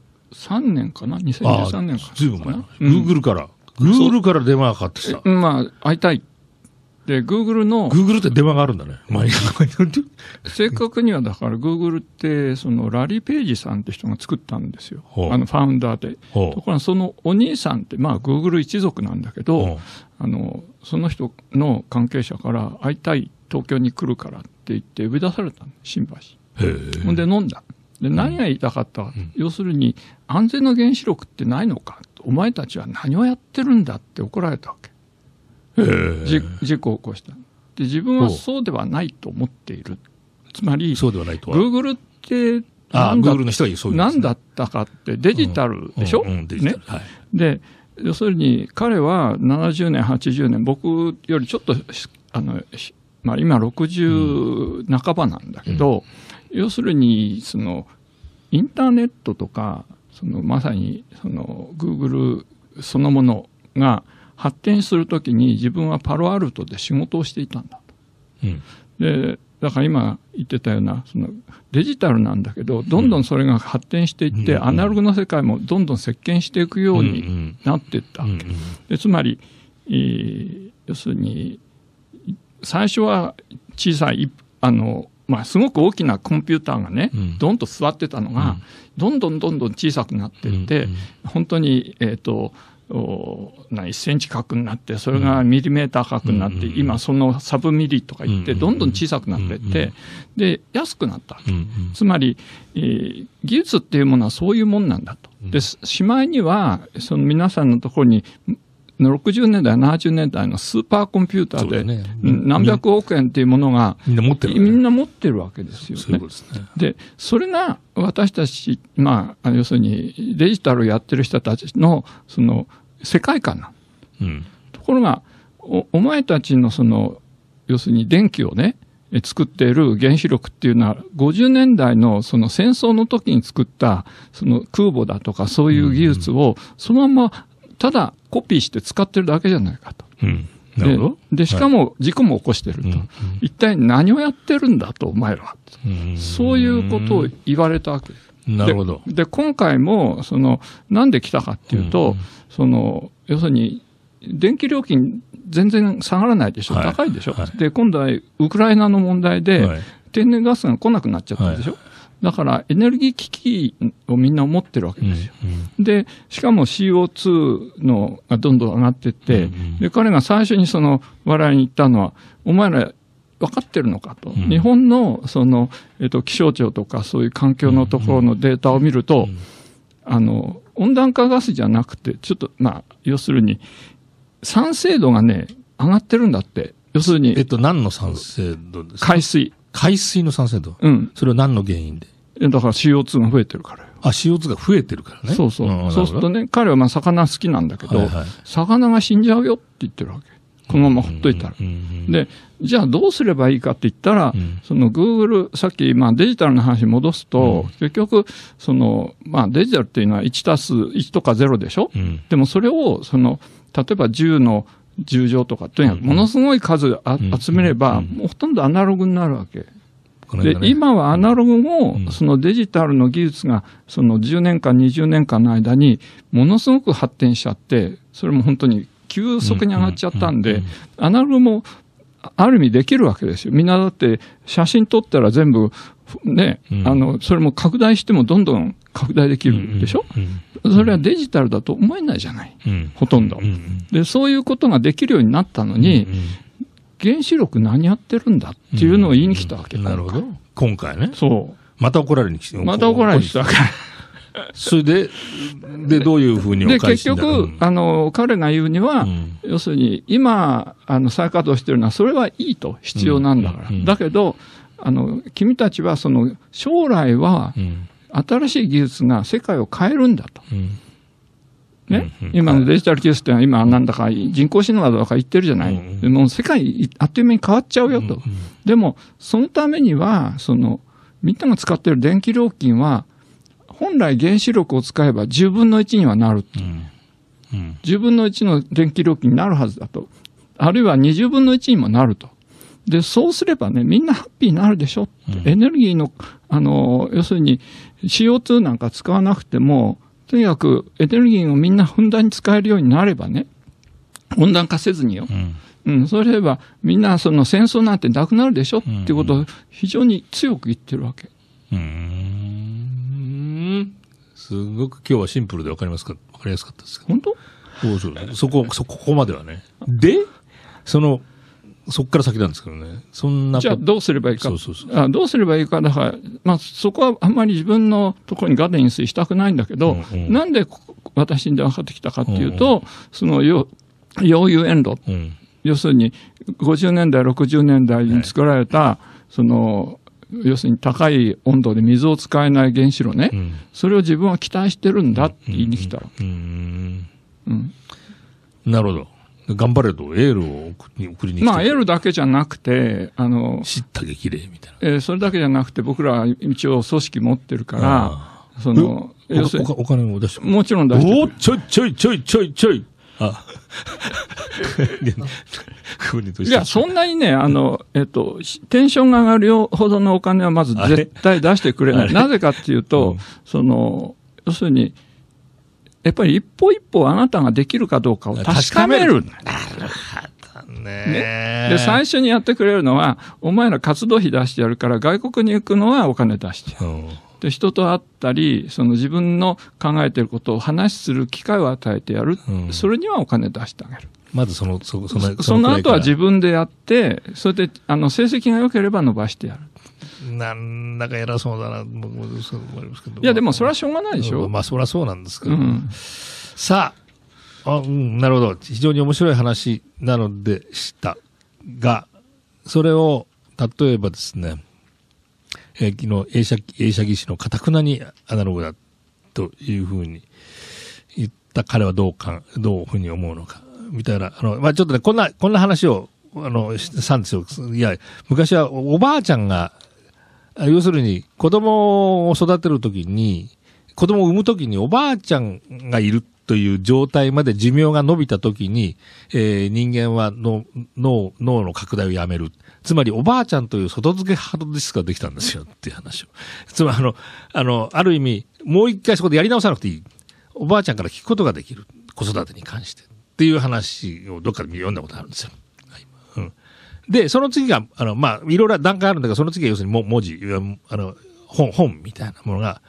S3: 3年かな ?2013 年か
S1: な。ずいぶん前。グーグルから。
S3: グーグルから電話がかってさ。まあ、会いたい。で、グーグルの。グーグルって電話があるんだね。正 確にはだから、グーグルって、そのラリー・ページさんって人が作ったんですよ。あの、ファウンダーで。ところが、そのお兄さんって、まあ、グーグル一族なんだけど、あの、その人の関係者から、会いたい、東京に来るからって言って呼び出された新橋。ほんで飲んだ。で何が言いたかったか、うん、要するに安全な原子力ってないのかお前たちは何をやってるんだって怒られたわけ事故を起こしたで自分はそうではないと思っているつまりそうではないとはあ o o g l e って何だ何だったかってデジタルでしょ、うんうん、ね、はい、で要するに彼は70年80年僕よりちょっとあの、まあ、今60半ばなんだけど、うん要するにそのインターネットとかそのまさにその Google そのものが発展するときに自分はパロアルトで仕事をしていたんだと。うん、でだから今言ってたようなそのデジタルなんだけどどんどんそれが発展していって、アナログの世界もどんどん席巻していくようになっていったわけ、でつまり、えー、要するに最初は小さいあのまあ、すごく大きなコンピューターがね、うん、どんと座ってたのが、どんどんどんどん小さくなっていって、本当に、えっ、ー、と、お1センチ角になって、それがミリメーター角になって、今、そのサブミリとか言って、どんどん小さくなっていって、で安くなったつまり、えー、技術っていうものはそういうもんなんだと、でしまいには、その皆さんのところに60年代、70年代のスーパーコンピューターで、何百億円っていうものが、みんな持ってる、るわけですよね。でそれが私たち、まあ、要するにデジタルをやってる人たちの、その、世界観
S2: な、うん、
S3: ところがお、お前たちのその、要するに電気をね、作っている原子力っていうのは、50年代のその戦争の時に作ったその空母だとかそういう技術を、そのままただコピーして使ってるだけじゃないかと。うんでで、しかも事故も起こしてると、はい、一体何をやってるんだと、お前らは、うん、そういうことを言われたわけなるほどで今回もその、なんで来たかっていうと、うん、その要するに電気料金、全然下がらないでしょ、はい、高いでしょ、はい、で今度はウクライナの問題で、天然ガスが来なくなっちゃったでしょ。だからエネルギー危機をみんな思ってるわけですよ。うん、で、しかも CO2 のがどんどん上がってって、うん、で、彼が最初にその我々に言ったのは、お前ら分かってるのかと、うん、日本のその、えっと、気象庁とかそういう環境のところのデータを見ると、あの、温暖化ガスじゃなくて、ちょっと、まあ、要するに、酸性度がね、上がってるんだって。要するに。えっと、何の酸性度ですか海水。海水の酸性度うん。それは何の原因でだから CO2 が増えてるからよ。あ、CO2 が増えてるからね。そうそう。そうするとね、彼はまあ魚好きなんだけど、はいはい、魚が死んじゃうよって言ってるわけ。このままほっといたら。で、じゃあどうすればいいかって言ったら、うん、その Google、さっき、まあ、デジタルの話戻すと、うん、結局、その、まあ、デジタルっていうのは1たす1とか0でしょ、うん、でもそれを、その、例えば10の10乗とか、とにかくものすごい数集めれば、もうほとんどアナログになるわけ。で今はアナログも、そのデジタルの技術がその10年間、20年間の間にものすごく発展しちゃって、それも本当に急速に上がっちゃったんで、アナログもある意味できるわけですよ。みんなだって写真撮ったら全部ね、うん、あの、それも拡大してもどんどん拡大できるでしょ、うん、それはデジタルだと思えないじゃない、うん、ほとんど、で。そういうことができるようになったのに、原子力何やってるんだっていうのを言いに来たわけ、うん、なるほど今回ねそうまた怒られに来てまた怒られに来たわけ
S1: それで、で、どういうふ
S3: うにで、結局、あの、彼が言うには、うん、要するに、今、あの、再稼働してるのは、それはいいと、必要なんだから。うんうん、だけど、あの、君たちは、その、将来は、新しい技術が世界を変えるんだと。
S2: ね、今のデジ
S3: タル技術ってのは今なんだか人工知能だとか言ってるじゃない。うんうん、もう世界あっという間に変わっちゃうよと。うんうん、でも、そのためには、その、みんなが使ってる電気料金は、本来原子力を使えば10分の1にはなる、うんうん、10分の1の電気料金になるはずだと。あるいは20分の1にもなると。で、そうすればね、みんなハッピーになるでしょ、うん、エネルギーの、あの、要するに CO2 なんか使わなくても、とにかくエネルギーをみんなふんだんに使えるようになればね、温暖化せずによ、うん、うん、そうすればみんなその戦争なんてなくなるでしょっていうことを非常に強く言ってるわけ。
S2: うん、う
S1: んすごく今日はシンプルで分かりますか分かりやすかったですけど。本当そうそうそうそここまではね。で、そのそこから先なんですけどね。そんなじゃあどうすればいいか。そう
S3: そうそうあどうすればいいか、だから、まあそこはあんまり自分のところにガーデニングしたくないんだけど、うんうん、なんで私に電話かかってきたかっていうと、うんうん、そのよ、洋遊遠路、うん、要するに50年代、60年代に作られた、はい、その、要するに高い温度で水を使えない原子炉ね、うん、それを自分は期待してるんだって言いに来た。
S1: なるほど。頑張れとエールを送りに来たまあ、エ
S3: ールだけじゃなくて、あの、知っ
S1: た激励みた
S3: いな。えー、それだけじゃなくて、僕ら一応組織持ってるから、その、要するに
S1: お金も出してもちろん出して
S3: おちょいちょいちょいちょいちょい。あ
S2: いや、
S3: そんなにね、あの、えっと、テンションが上がるほどのお金はまず絶対出してくれない。なぜかっていうと、うん、その、要するに、やっぱり一歩一歩あなたができるかどうかを確かめる。ね、
S2: ね、で、最
S3: 初にやってくれるのは、お前ら活動費出してやるから、外国に行くのはお金出してやる。うん、で、人と会ったり、その自分の考えてることを話する機会を与えてやる。うん、それにはお金出してあげる。
S1: まずその、そそのその後は自
S3: 分でやって、それで、あの、成績が良ければ伸ばしてやる。
S1: なんだか偉そうだな、僕もそう思いますけど。いや、でもそれはしょうがないでしょ。まあ、そりゃそうなんですけど。うん、さあ、あ、うん、なるほど。非常に面白い話なのでしたが、それを、例えばですね、えー、昨日、映写、映写技師のかたくなにアナログだというふうに言った彼はどうか、どういうふうに思うのか、みたいな、あの、まあ、ちょっとね、こんな、こんな話を、あの、したんですよ。いや、昔はおばあちゃんが要するに子供を育てるときに、子供を産むときにおばあちゃんがいるという状態まで寿命が伸びたときに、えー、人間は脳脳の拡大をやめる。つまりおばあちゃんという外付けハードディスクができたんですよっていう話を。つまりあの、あの、ある意味、もう一回そこでやり直さなくていい。おばあちゃんから聞くことができる。子育てに関して。っていう話をどっかで読んだことあるんですよ。で、その次が、あの、まあ、いろいろ段階あるんだけど、その次は要するにも文字、あの、本、本みたいなものが、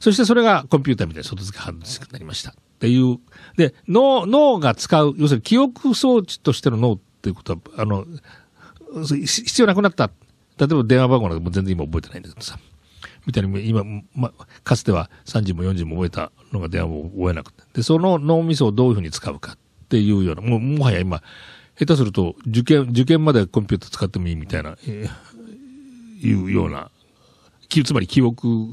S1: そしてそれがコンピューターみたいな外付け外付けになりました。っていう、で、脳、脳が使う、要するに記憶装置としての脳っていうことは、あの、必要なくなった。例えば電話番号なんかも全然今覚えてないんだけどさ。みたいに、今、ま、かつては30も40も覚えたのが電話も覚えなくて。で、その脳みそをどういうふうに使うかっていうような、もうもはや今、下手すると、受験、受験までコンピューター使ってもいいみたいな、えー、いうような、つまり記憶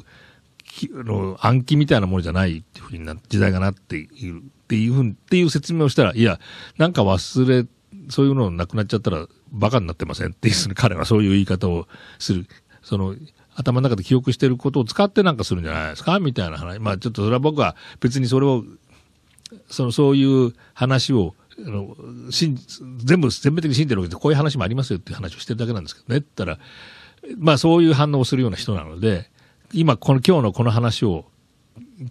S1: の暗記みたいなものじゃないっていうふうにな、時代がなっているっていうふうに、っていう説明をしたら、いや、なんか忘れ、そういうのなくなっちゃったらバカになってませんっていう、彼はそういう言い方をする。その、頭の中で記憶してることを使ってなんかするんじゃないですかみたいな話。まあちょっとそれは僕は別にそれを、その、そういう話を、あの、信、全部、全面的に信じてるわけで、こういう話もありますよっていう話をしてるだけなんですけどね、って言ったら、まあそういう反応をするような人なので、今、この、今日のこの話を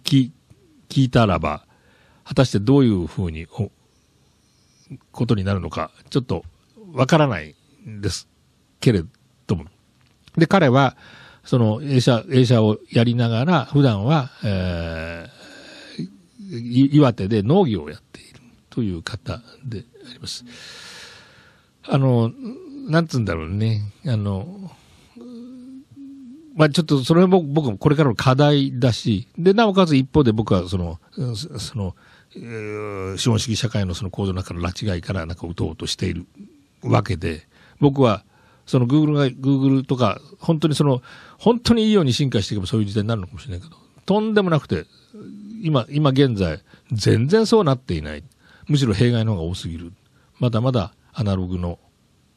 S1: 聞、聞いたらば、果たしてどういうふうに、ことになるのか、ちょっとわからないんですけれども。で、彼は、その映写、映写をやりながら、普段は、えー、岩手で農業をやってという方であります。あの、なんつうんだろうね。あの、まあちょっとそれも僕もこれからの課題だし、で、なおかつ一方で僕はその、その、資本主義社会のその構造の中の拉致外からなんか打とうとしているわけで、僕は、その Google が、Google とか、本当にその、本当にいいように進化していけばそういう時代になるのかもしれないけど、とんでもなくて、今、今現在、全然そうなっていない。むしろ弊害の方が多すぎる。まだまだアナログの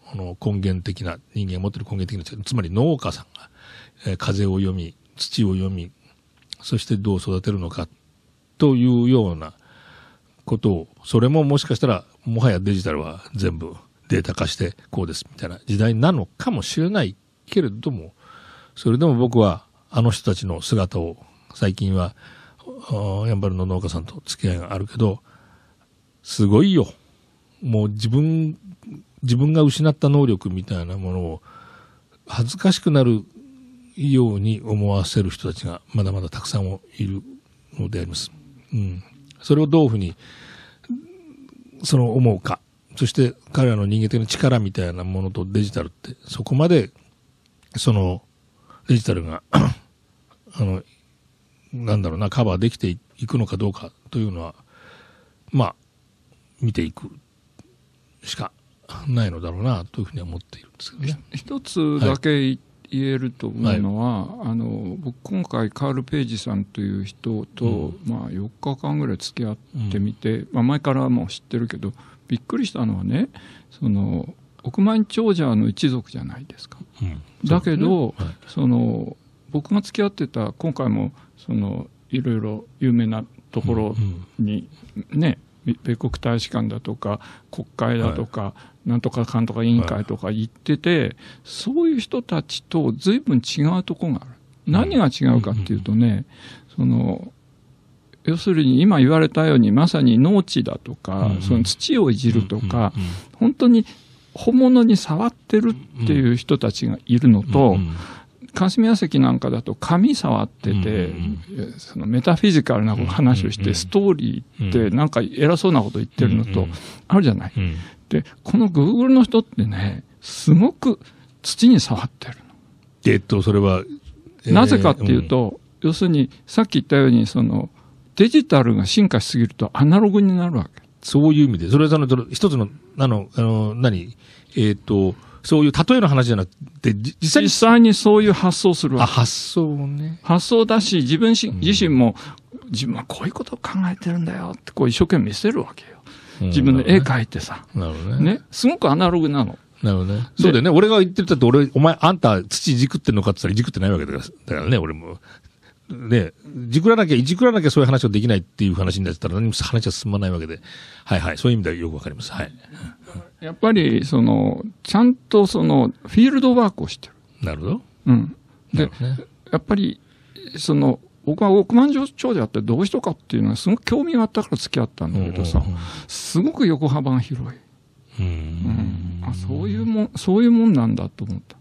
S1: この根源的な、人間が持ってる根源的な、つまり農家さんが、えー、風を読み、土を読み、そしてどう育てるのか、というようなことを、それももしかしたら、もはやデジタルは全部データ化してこうです、みたいな時代なのかもしれないけれども、それでも僕はあの人たちの姿を、最近は、やんばるの農家さんと付き合いがあるけど、すごいよ。もう自分、自分が失った能力みたいなものを恥ずかしくなるように思わせる人たちがまだまだたくさんいるのであります。うん。それをどういうふうに、その思うか。そして彼らの人間的な力みたいなものとデジタルって、そこまで、その、デジタルが あの、なんだろうな、カバーできていくのかどうかというのは、まあ、見ていくしかないのだろうなというふうに思っているんですけどね。
S3: 一つだけ、はい、言えると思うのは、はい、あの僕今回カール・ペイジさんという人と、うん、まあ、4日間ぐらい付き合ってみて、うん、まあ、前からも知ってるけどびっくりしたのはねその億万長者の一族じゃないですか。うん、だけど、はい、その僕が付き合ってた今回もそのいろいろ有名なところにね、米国大使館だとか、国会だとか、なんとかかんとか委員会とか行ってて、そういう人たちとずいぶん違うところがある。何が違うかっていうとね、その、要するに今言われたようにまさに農地だとか、その土をいじるとか、本当に本物に触ってるっていう人たちがいるのと、霞が関なんかだと紙触ってて、うんうん、そのメタフィジカルな話をして、うんうん、ストーリーってなんか偉そうなこと言ってるのと、あるじゃない。うんうん、で、このグーグルの人ってね、すごく土に触ってるえっと、それは、えー、なぜかっていうと、うん、要するに、さっき言ったように、その、デジタルが進化しすぎるとアナログになるわけ。そういう意味で、それはそ
S1: の、一つの、あの、あの、何えっ、と、そういう例えの話じゃなくて、
S3: 実際に。実際にそういう発想するわけ。発想ね。発想だし、自分し、自身も、自分はこういうことを考えてるんだよって、こう一生懸命見せるわけよ。自分で
S1: 絵描いてさ。なるほどね。ね。
S3: すごくアナログなの。なるほど
S1: ね。そうだよね。俺が言ってたって、俺、お前、あんた土軸じくってんのかって言ったら軸じくってないわけだからね、俺も。ね、じくらなきゃ、いじくらなきゃそういう話はできないっていう話になったら何も話は進まないわけで、はいはい、そういう意味ではよくわかります。はい。
S3: やっぱり、その、ちゃんとその、フィールドワークをしてる。なるほど。うん。で、ね、やっぱり、その、僕は億万長者ってどうしとかっていうのはすごく興味があったから付き合ったんだけどさ、すごく横幅が広い。うん、うん、あそういうもん、そういうもんなんだと思った。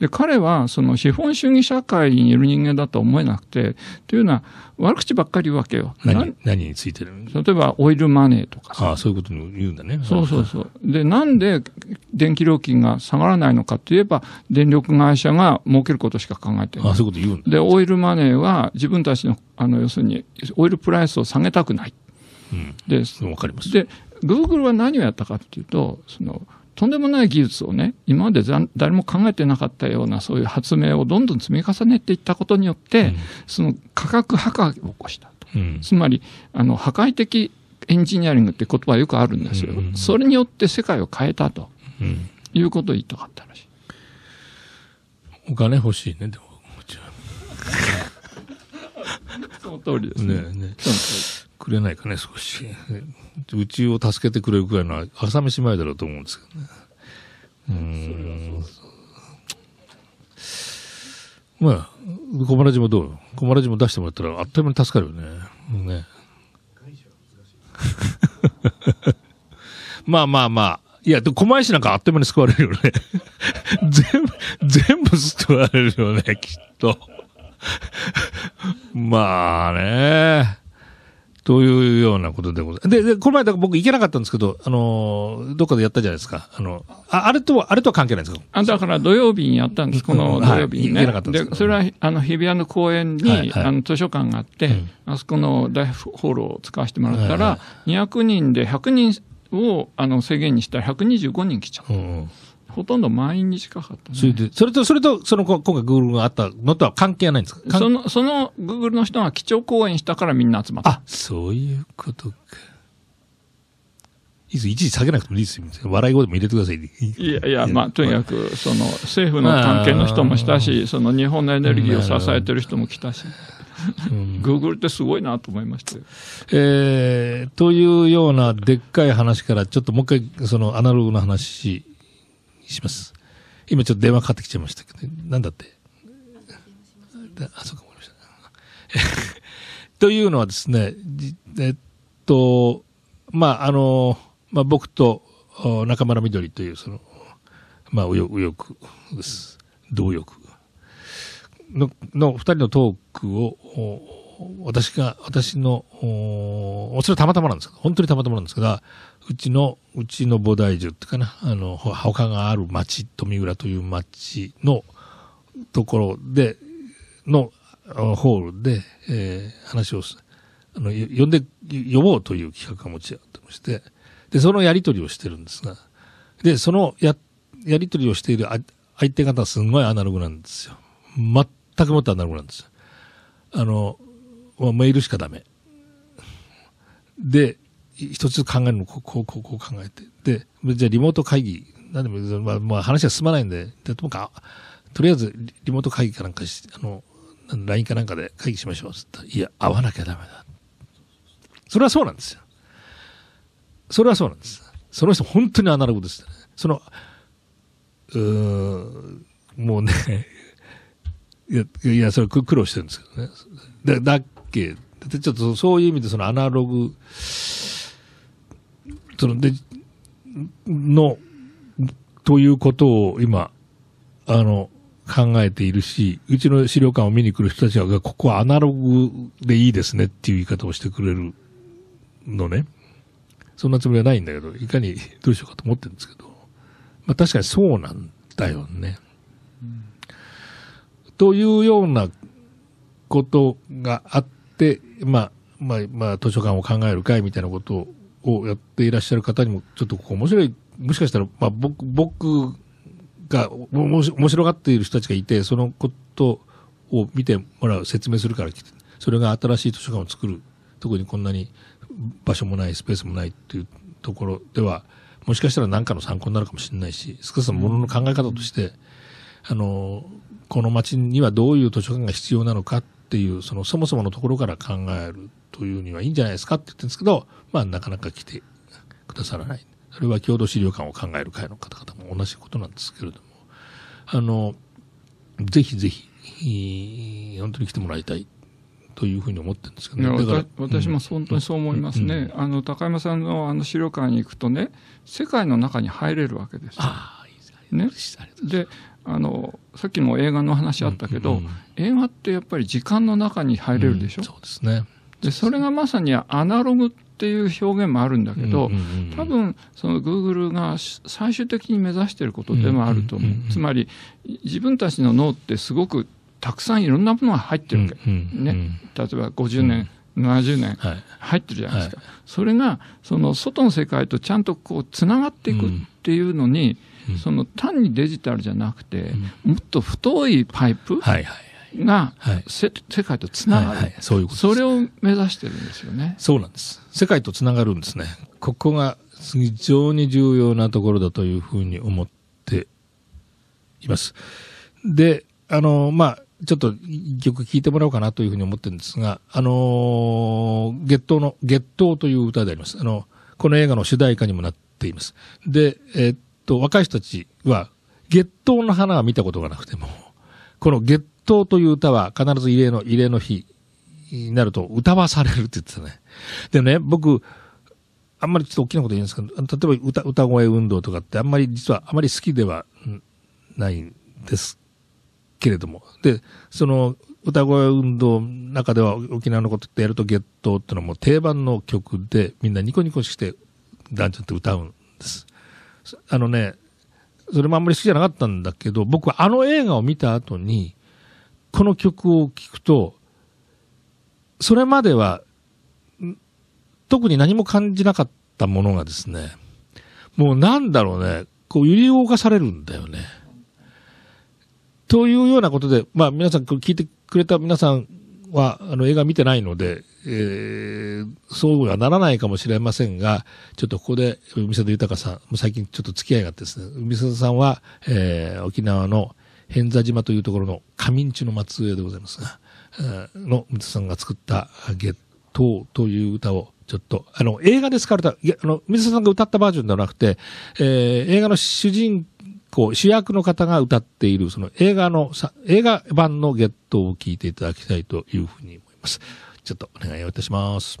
S3: で、彼はその資本主義社会にいる人間だとは思えなくて、というのは悪口ばっかり言うわけよ。何何についてる例えばオイルマネーとかああ、
S1: そういうことも言うん
S3: だね。そうそうそう。で、なんで電気料金が下がらないのかといえば、電力会社が儲けることしか考えてない。ああ、そういうこと言うんだ。で、オイルマネーは自分たちの、あの、要するに、オイルプライスを下げたくない。うん、で、わかります。で、グーグルは何をやったかっていうと、その、とんでもない技術をね、今まで誰も考えてなかったような、そういう発明をどんどん積み重ねていったことによって、うん、その価格破壊を起こしたと。うん、つまり、あの、破壊的エンジニアリングって言葉よくあるんですよ。うんそれによって世界を変えたと、うん、いうことを言いたかったらしい。お金欲しいね、でも、もちろん。
S1: その通りですね。ねねくれないかね、少し。うちを助けてくれるくらいの朝飯前だろうと思うんですけどね。う
S2: ん。
S1: まあ、小村もどう小村も出してもらったらあっという間に助かるよね。ね まあまあまあ。いや、で狛江市なんかあっという間に救われるよね。全部、全部救われるよね、きっと。まあね。というようなことでございます。で、でこの前、僕行けなかったんですけど、あのどっかでやったじゃないですか。あの、ああれとは、あれとは関係ないんですか
S3: あだから土曜日にやったんです、この土曜日にね。行けなかったんですで、それは、あの、日比谷の公園に、はいはい、あの、図書館があって、うん、あそこの大ホールを使わせてもらったら、はいはい、200人で100人を、あの、制限にしたら125人来ちゃう。うんほとんど満員に近かったね。それで、それ
S1: と、それと、その、今回 Google があったのとは関係ないんです
S3: かその、その Google の人が基調
S1: 講演したからみんな集まった。あ、そういうことか。いつ一時下げなくてもいいです笑い声でも入れてください。い
S3: やいや、まあ、とにかく、その、政府の関係の人もしたし、その日本のエネルギーを支えてる人も来たし。グーグルってすごいなと思いました
S1: えー、というようなでっかい話から、ちょっともう一回、そのアナログの話します。今ちょっと電話かかってきちゃいましたけど、なんだって。あ、そうか、思いました。というのはですね、えっと、まあ、あの、まあ、僕と中村みどりという、その、まあ、右翼です。同翼。の、の二人のトークを、私が、私の、おそれはたまたまなんですけど、本当にたまたまなんですけど、うちの、うちの菩提樹ってかな、あの、他がある町、富浦という町のところで、のホールで、えー、話をあの、呼んで、呼ぼうという企画が持ち上がってまして、で、そのやりとりをしてるんですが、で、そのや、やりとりをしている相手方はすごいアナログなんですよ。全くもってアナログなんですよ。あの、メールしかダメ。で、一つずつ考えるのこう、こう、こう、こう考えて。で、じゃあリモート会議、なんでも、まあ、まあ話は進まないんで、でともかとりあえずリモート会議かなんかし、あの、LINE かなんかで会議しましょう。つったら、いや、会わなきゃダメだ。それはそうなんですよ。それはそうなんです。その人本当にアナログです、ね。その、うーん、もうね いや、いや、それ苦労してるんですけどね。だ、だっけ、ちょっとそういう意味でそのアナログ、そのでのということを今あの考えているし、うちの資料館を見に来る人たちは、ここはアナログでいいですねっていう言い方をしてくれるのね。そんなつもりはないんだけど、いかにどうしようかと思ってるんですけど、まあ確かにそうなんだよね。うん、というようなことがあって、まあ、まあ、まあ、図書館を考える会みたいなことををやっていらっしゃる方にも、ちょっと面白い、もしかしたら、まあ、僕僕が面白がっている人たちがいて、そのことを見てもらう、説明するからそれが新しい図書館を作る、特にこんなに場所もない、スペースもないっていうところでは、もしかしたら何かの参考になるかもしれないし、少なくともものの考え方として、あの、この街にはどういう図書館が必要なのかっていう、そのそもそものところから考えるというにはいいんじゃないですかって言ってるんですけど、まあ、なかなか来てくださらない。それは郷土資料館を考える会の方々も同じことなんですけれども、あの、ぜひぜひ、本当に来てもらいたいというふうに思ってるん
S3: ですけど、ね、だから私も本当にそう思いますね、うん、あの高山さんのあの資料館に行くとね、世界の中に入れるわけですああいいですね、であのさっきも映画の話あったけど、うんうん、映画ってやっぱり時間の中に入れるでしょ、うん、そうですねでそれがまさにアナログっていう表現もあるんだけど、多分そのグーグルが最終的に目指していることでもあると思う,、つまり自分たちの脳ってすごくたくさんいろんなものが入ってるわけ、ね、例えば50年、70年入ってるじゃないですか、それがその外の世界とちゃんとこうつながっていくっていうのに、その単にデジタルじゃなくて、もっと太いパイプ、はいはいが、はい、世界とつながる、はいはい、そういうことそれを目指してるんですよね。
S1: そうなんです。世界とつながるんですね。ここが非常に重要なところだというふうに思っています。で、あの、まあ、ちょっと一曲聴いてもらおうかなというふうに思ってるんですが、あのー、月頭の、月頭という歌であります。あの、この映画の主題歌にもなっています。で、えー、っと、若い人たちは、月頭の花は見たことがなくても、この月刀という歌は必ず異例の、異例の日になると歌わされるって言ってたね。でね、僕、あんまりちょっと大きなこと言うんですけど、例えば歌歌声運動とかってあんまり実はあまり好きではないんですけれども。で、その歌声運動の中では沖縄のことってやるとゲットってのはもう定番の曲でみんなニコニコしてダンジョンって歌うんです。あのね、それもあんまり好きじゃなかったんだけど、僕はあの映画を見た後に、この曲を聴くと、それまでは、特に何も感じなかったものがですね、もうなんだろうね、こう揺り動かされるんだよね。というようなことで、まあ皆さん、聞いてくれた皆さんは、あの映画見てないので、えー、そうはならないかもしれませんが、ちょっとここで、海瀬豊さん、最近ちょっと付き合いがあってですね、海里さんは、えー、沖縄の、偏座島というところの上んちの末裔でございますが、の水さんが作った月頭という歌をちょっと、あの、映画で使われた、あの、水さんが歌ったバージョンではなくて、えー、映画の主人公、主役の方が歌っている、その映画の、映画版のゲットを聞いていただきたいというふうに思います。ちょっとお願いをいたします。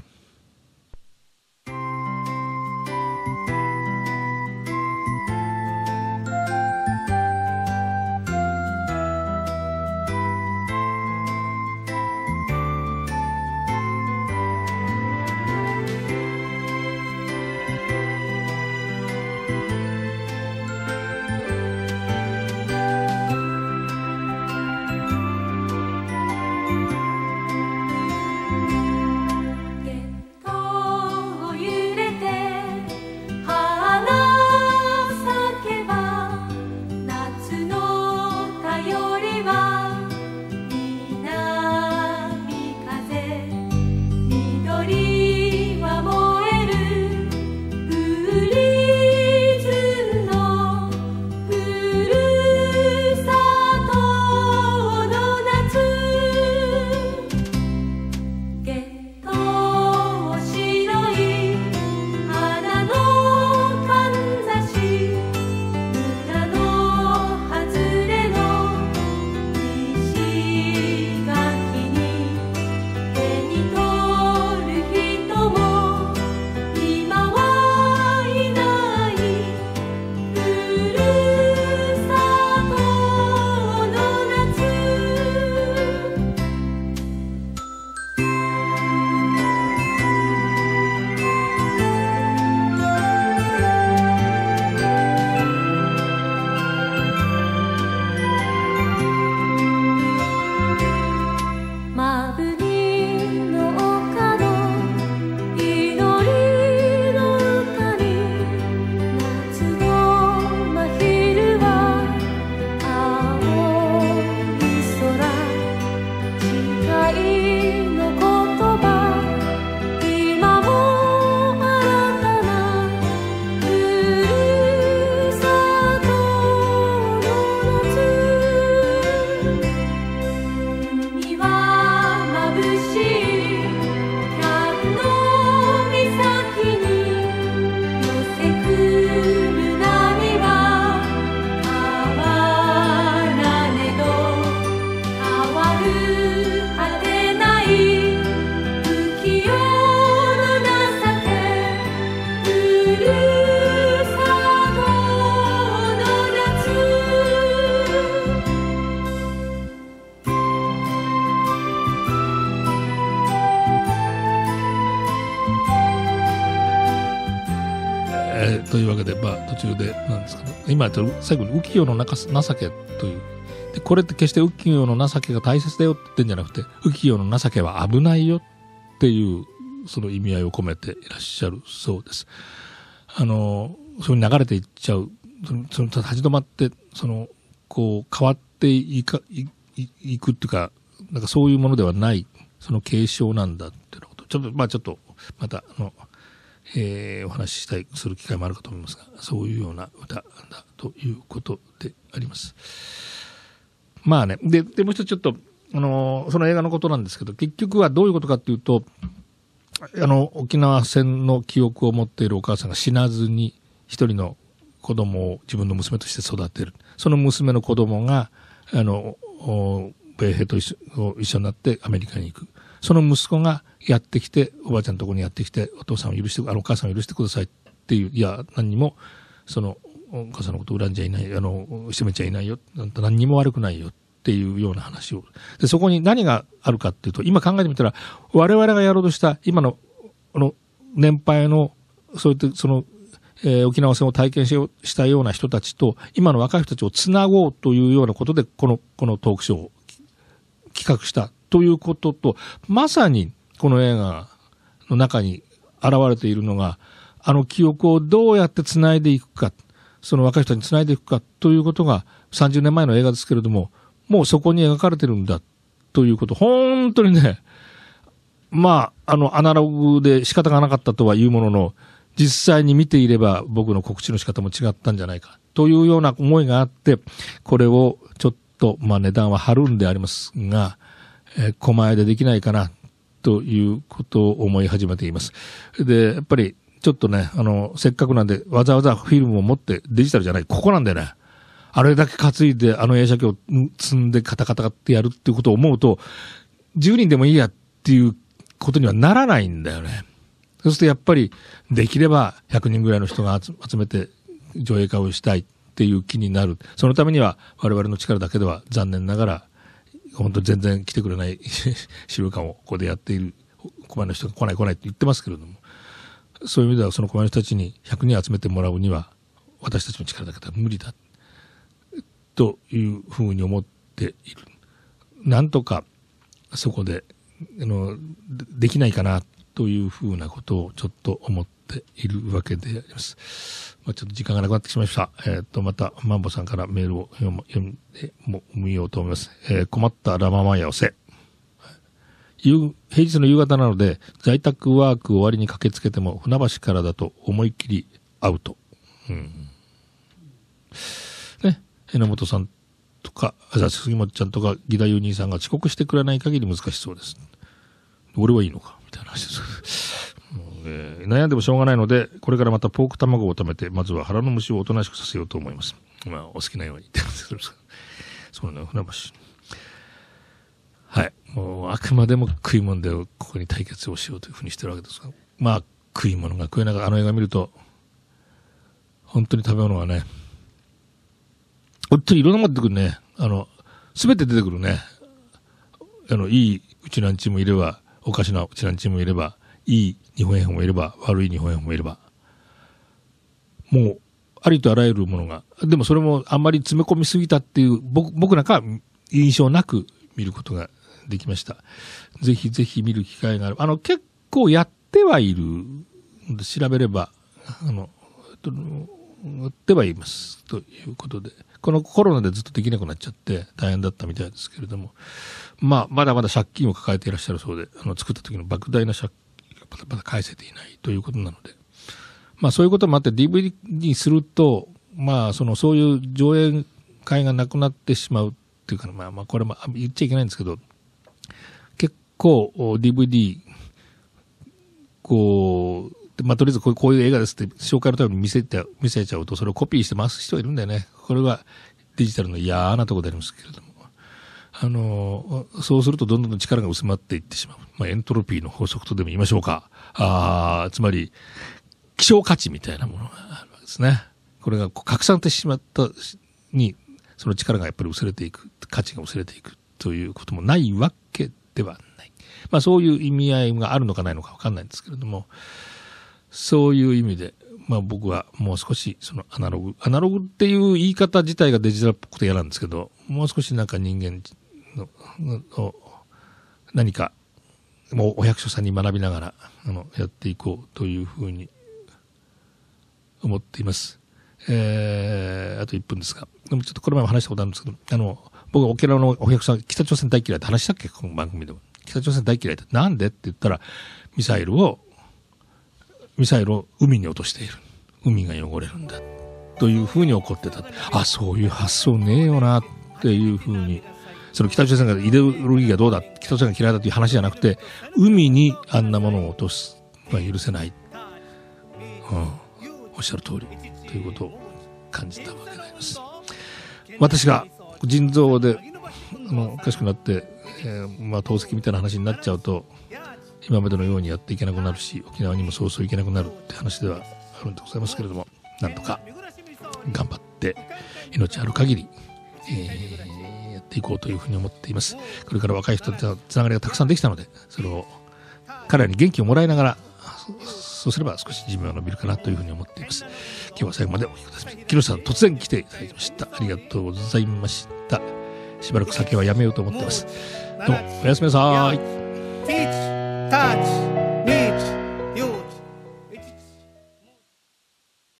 S1: というわけで、まあ、途中で、なんですかね、今やってる最後に浮世の中情けというこれって決して浮世の情けが大切だよって言ってんじゃなくて、浮世の情けは危ないよっていう、その意味合いを込めていらっしゃるそうです。あの、そういう流れていっちゃう。その、立ち止まって、その、こう、変わっていか、い、いいくっていうか、なんかそういうものではない、その継承なんだっていうこと。ちょっと、まあちょっと、また、あの、えー、お話ししたい、する機会もあるかと思いますが、そういうような歌だということであります。まあね、で、でもう一つちょっと、あのー、その映画のことなんですけど、結局はどういうことかっていうと、あの、沖縄戦の記憶を持っているお母さんが死なずに、一人の子供を自分の娘として育てる。その娘の子供が、あの、米兵と一緒一緒になってアメリカに行く。その息子がやってきて、おばあちゃんのところにやってきて、お父さんを許して、あの、お母さんを許してくださいっていう、いや、何にも、その、お母さんのこと恨んじゃいない、あの、責めちゃいないよ、なんと何にも悪くないよっていうような話を。で、そこに何があるかっていうと、今考えてみたら、我々がやろうとした今の、この、年配の、そういった、その、えー、沖縄戦を体験しようしたような人たちと、今の若い人たちをつなごうというようなことで、この、このトークショーを企画したということと、まさにこの映画の中に現れているのが、あの記憶をどうやってつないでいくか。その若い人につないでいくかということが30年前の映画ですけれども、もうそこに描かれてるんだということ、本当にね、まあ、あの、アナログで仕方がなかったとは言うものの、実際に見ていれば僕の告知の仕方も違ったんじゃないかというような思いがあって、これをちょっと、まあ値段は張るんでありますが、えー、狛江でできないかなということを思い始めています。で、やっぱりちょっとね、あの、せっかくなんで、わざわざフィルムを持って、デジタルじゃない、ここなんだよね。あれだけ担いで、あの映写機を積んでカタカタってやるっていうことを思うと、10人でもいいやっていうことにはならないんだよね。そうするとやっぱり、できれば100人ぐらいの人が集めて上映化をしたいっていう気になる。そのためには我々の力だけでは残念ながら、本当全然来てくれない 資料館をここでやっている、ここまでの人が来ない来ないって言ってますけれども。そういう意味ではその小林たちに100人集めてもらうには私たちの力だけでは無理だというふうに思っている。なんとかそこであのできないかなというふうなことをちょっと思っているわけであります。まあ、ちょっと時間がなくなってきました。えっ、ー、と、また、マンボさんからメールを読み、読でも、読ようと思います。えー、困ったラママヤをせ。平日の夕方なので、在宅ワーク終わりに駆けつけても、船橋からだと思いっきりアウト。うん。ね、榎本さんとか、じゃ杉本ちゃんとか、義太夫兄さんが遅刻してくれない限り難しそうです。俺はいいのかみたいな話です。えー、悩んでもしょうがないので、これからまたポーク卵を食べて、まずは腹の虫をおとなしくさせようと思います。まあ、お好きなように言ってます。そうね、船橋。はい。もう、あくまでも食い物でここに対決をしようというふうにしてるわけですが、まあ、食い物が食えながら、あの映画見ると、本当に食べ物はね、本当にいろんなもの出てくるね。あの、すべて出てくるね。あの、いいうちなんちもいれば、おかしなうちなんちもいれば、いい日本円もいれば、悪い日本円もいれば。もう、ありとあらゆるものが。でもそれもあんまり詰め込みすぎたっていう、僕、僕なんか印象なく見ることができました。ぜひぜひ見る機会がある。あの、結構やってはいる。調べれば、あの、売ってはいます。ということで。このコロナでずっとできなくなっちゃって大変だったみたいですけれども。まあ、まだまだ借金を抱えていらっしゃるそうで、あの、作った時の莫大な借金がまだまだ返せていないということなので。まあ、そういうこともあって DVD にすると、まあ、その、そういう上映会がなくなってしまうっていうか、まあ、まあ、これも言っちゃいけないんですけど、う、DVD、こう、まあ、とりあえずこういう映画ですって紹介のために見せて、見せちゃうと、それをコピーして回す人いるんだよね。これはデジタルの嫌なとこでありますけれども。あの、そうするとどんどん力が薄まっていってしまう。まあ、エントロピーの法則とでも言いましょうか。ああ、つまり、希少価値みたいなものがあるわけですね。これが拡散してしまったに、その力がやっぱり薄れていく、価値が薄れていくということもないわけではない。まあそういう意味合いがあるのかないのかわかんないんですけれども、そういう意味で、まあ僕はもう少しそのアナログ、アナログっていう言い方自体がデジタルっぽくて嫌なんですけど、もう少しなんか人間の、何か、もうお役所さんに学びながら、あの、やっていこうというふうに思っています。えー、あと1分ですが。でもちょっとこの前も話したことあるんですけど、あの、僕、沖縄のお客さん、北朝鮮大嫌いって話したっけこの番組でも。北朝鮮大嫌いって、なんでって言ったら、ミサイルを、ミサイルを海に落としている。海が汚れるんだ。というふうに怒ってた。あ、そういう発想ねえよな、っていうふうに。その北朝鮮がイデオロギーがどうだ、北朝鮮が嫌いだという話じゃなくて、海にあんなものを落とすのは許せない。うん。おっしゃる通り。ということを感じたわけであります。私が腎臓であのおかしくなって、えー、まあ、透析みたいな話になっちゃうと今までのようにやっていけなくなるし沖縄にもそうそういけなくなるって話ではあるんでございますけれどもなんとか頑張って命ある限り、えー、やっていこうというふうに思っていますこれから若い人とつながりがたくさんできたのでそれを彼らに元気をもらいながらそうすれば少し寿命は伸びるかなというふうに思っています。今日は最後までお聞きください。木下さん、突然来ていただきました。ありがとうございました。しばらく酒はやめようと思ってます。どうも、おやすみなさ
S2: い。